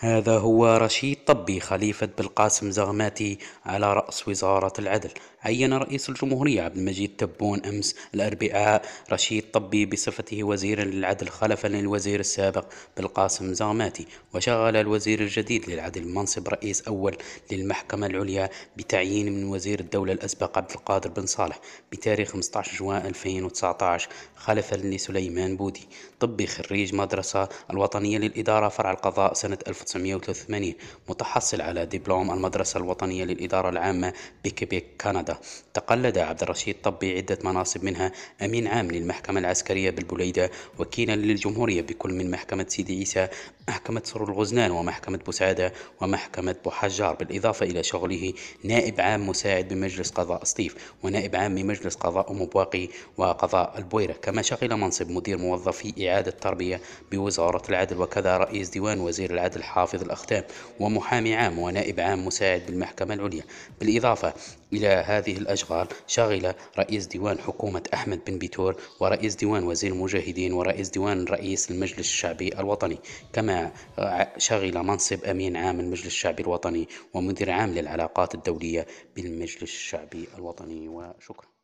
هذا هو رشيد طبي خليفة بالقاسم زغماتي على رأس وزارة العدل عين رئيس الجمهورية عبد المجيد تبون أمس الأربعاء رشيد طبي بصفته وزيرا للعدل خلفا للوزير السابق بالقاسم زغماتي وشغل الوزير الجديد للعدل منصب رئيس أول للمحكمة العليا بتعيين من وزير الدولة الأسبق عبد القادر بن صالح بتاريخ 15 جوان 2019 خلفا لسليمان بودي طبي خريج مدرسة الوطنية للإدارة فرع القضاء سنة 1983 متحصل على دبلوم المدرسة الوطنية للإدارة العامة بكيبيك كندا تقلد عبد الرشيد طبي عدة مناصب منها أمين عام للمحكمة العسكرية بالبليدة وكيلا للجمهورية بكل من محكمة سيدي عيسى محكمة سر الغزنان ومحكمة بوسعادة ومحكمة بوحجار بالإضافة إلى شغله نائب عام مساعد بمجلس قضاء سطيف ونائب عام بمجلس قضاء أم بواقي وقضاء البويرة كما شغل منصب مدير موظفي إعادة التربية بوزارة العدل وكذا رئيس ديوان وزير العدل حافظ الأختام ومحامي عام ونائب عام مساعد بالمحكمة العليا بالإضافة إلى هذا هذه الأشغال شغل رئيس ديوان حكومة أحمد بن بيتور ورئيس ديوان وزير المجاهدين ورئيس ديوان رئيس المجلس الشعبي الوطني كما شغل منصب أمين عام المجلس الشعبي الوطني ومدير عام للعلاقات الدولية بالمجلس الشعبي الوطني وشكرا